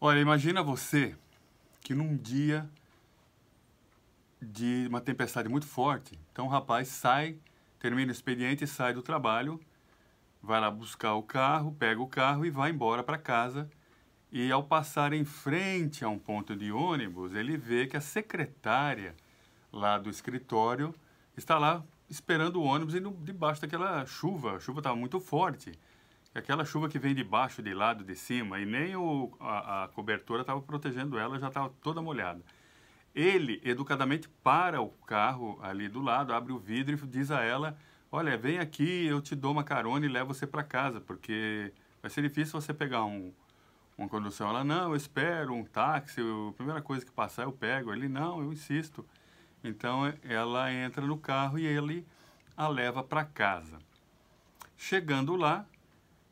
Olha, imagina você que num dia de uma tempestade muito forte, então o rapaz sai, termina o expediente, sai do trabalho, vai lá buscar o carro, pega o carro e vai embora para casa. E ao passar em frente a um ponto de ônibus, ele vê que a secretária lá do escritório está lá esperando o ônibus e no, debaixo daquela chuva. A chuva estava muito forte. Aquela chuva que vem de baixo, de lado, de cima, e nem o, a, a cobertura estava protegendo ela, já estava toda molhada. Ele, educadamente, para o carro ali do lado, abre o vidro e diz a ela: Olha, vem aqui, eu te dou uma carona e levo você para casa, porque vai ser difícil você pegar um, uma condução. Ela: Não, eu espero um táxi, eu, a primeira coisa que passar eu pego. Ele: Não, eu insisto. Então ela entra no carro e ele a leva para casa. Chegando lá,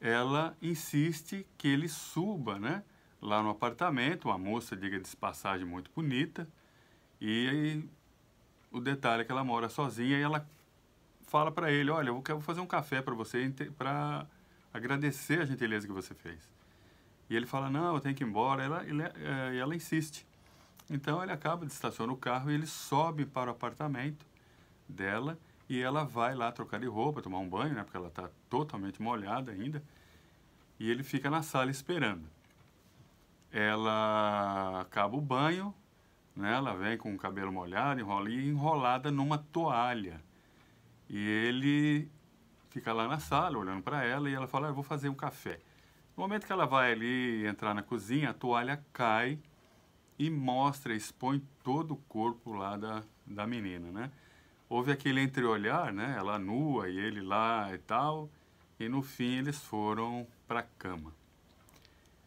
ela insiste que ele suba, né? Lá no apartamento, uma moça, diga de passagem, muito bonita. E aí, o detalhe é que ela mora sozinha e ela fala para ele, olha, eu quero fazer um café para você para agradecer a gentileza que você fez. E ele fala, não, eu tenho que ir embora. Ela, ele, é, ela insiste. Então, ele acaba de estacionar o carro e ele sobe para o apartamento dela e ela vai lá trocar de roupa, tomar um banho, né? Porque ela está totalmente molhada ainda. E ele fica na sala esperando. Ela acaba o banho, né? Ela vem com o cabelo molhado, enrola, e enrolada numa toalha. E ele fica lá na sala olhando para ela e ela fala: ah, "Vou fazer um café". No momento que ela vai ali entrar na cozinha, a toalha cai e mostra, expõe todo o corpo lá da, da menina, né? houve aquele entreolhar, né? Ela nua e ele lá e tal. E no fim eles foram para a cama.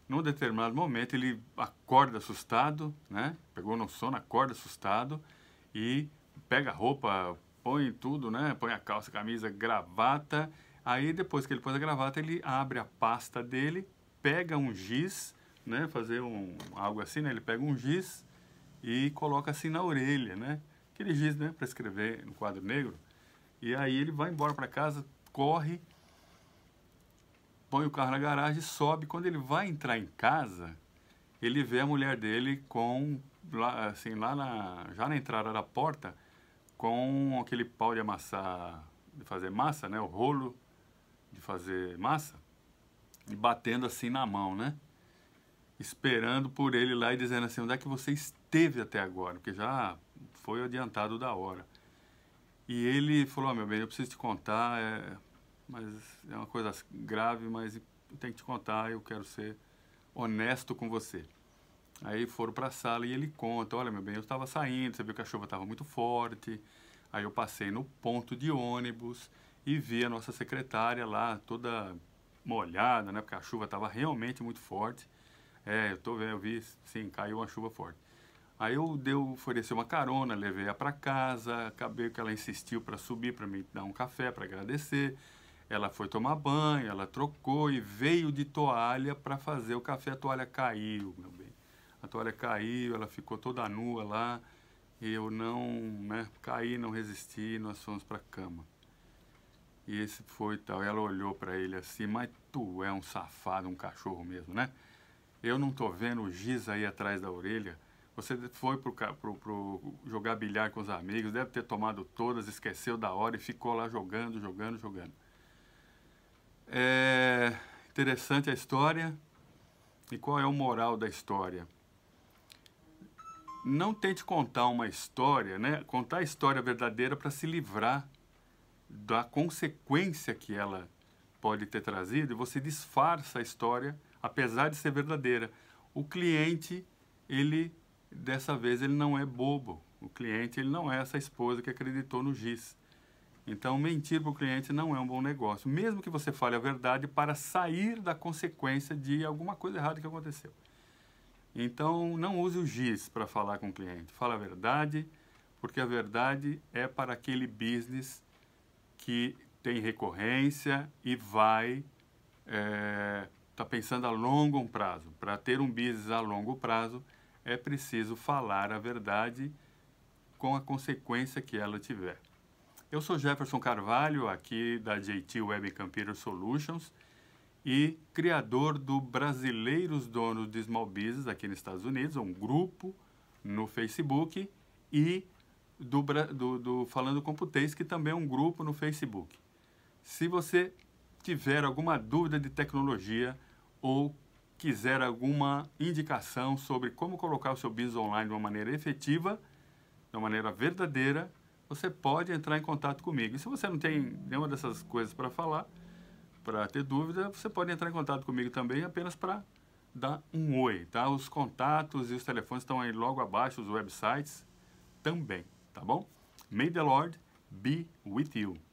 Num determinado momento ele acorda assustado, né? Pegou no sono, acorda assustado e pega a roupa, põe tudo, né? Põe a calça, camisa, gravata. Aí depois que ele põe a gravata, ele abre a pasta dele, pega um giz, né? Fazer um algo assim, né? Ele pega um giz e coloca assim na orelha, né? aquele giz, né, para escrever no quadro negro. E aí ele vai embora para casa, corre, põe o carro na garagem, sobe. Quando ele vai entrar em casa, ele vê a mulher dele com lá, assim lá na já na entrada da porta com aquele pau de amassar, de fazer massa, né, o rolo de fazer massa, e batendo assim na mão, né? Esperando por ele lá e dizendo assim, onde é que você esteve até agora? Porque já foi adiantado da hora. E ele falou: oh, meu bem, eu preciso te contar, é, mas é uma coisa grave, mas tem que te contar, eu quero ser honesto com você. Aí foram para a sala e ele conta: Olha, meu bem, eu estava saindo, você viu que a chuva estava muito forte. Aí eu passei no ponto de ônibus e vi a nossa secretária lá toda molhada, né? Porque a chuva estava realmente muito forte. É, eu tô vendo, eu vi, sim, caiu uma chuva forte. Aí eu deu, ofereci uma carona, levei ela para casa, acabei que ela insistiu para subir para me dar um café para agradecer. Ela foi tomar banho, ela trocou e veio de toalha para fazer o café. A toalha caiu, meu bem. A toalha caiu, ela ficou toda nua lá. E eu não, né, caí, não resisti, nós fomos para cama. E esse foi tal. Ela olhou para ele assim, mas tu é um safado, um cachorro mesmo, né? Eu não tô vendo o giz aí atrás da orelha. Você foi pro, pro, pro, jogar bilhar com os amigos, deve ter tomado todas, esqueceu da hora e ficou lá jogando, jogando, jogando. É interessante a história. E qual é o moral da história? Não tente contar uma história, né? Contar a história verdadeira para se livrar da consequência que ela pode ter trazido você disfarça a história, apesar de ser verdadeira. O cliente, ele Dessa vez ele não é bobo. O cliente ele não é essa esposa que acreditou no giz. Então, mentir para o cliente não é um bom negócio, mesmo que você fale a verdade para sair da consequência de alguma coisa errada que aconteceu. Então, não use o giz para falar com o cliente. Fala a verdade, porque a verdade é para aquele business que tem recorrência e vai está eh, é, pensando a longo prazo. Para ter um business a longo prazo, é preciso falar a verdade com a consequência que ela tiver. Eu sou Jefferson Carvalho, aqui da JT Web Computer Solutions e criador do Brasileiros Donos de Small Business aqui nos Estados Unidos, um grupo no Facebook e do, do, do Falando Computês, que também é um grupo no Facebook. Se você tiver alguma dúvida de tecnologia ou quiser alguma indicação sobre como colocar o seu business online de uma maneira efetiva, de uma maneira verdadeira, você pode entrar em contato comigo. E se você não tem nenhuma dessas coisas para falar, para ter dúvida, você pode entrar em contato comigo também apenas para dar um oi, tá? Os contatos e os telefones estão aí logo abaixo, os websites também, tá bom? May the Lord be with you.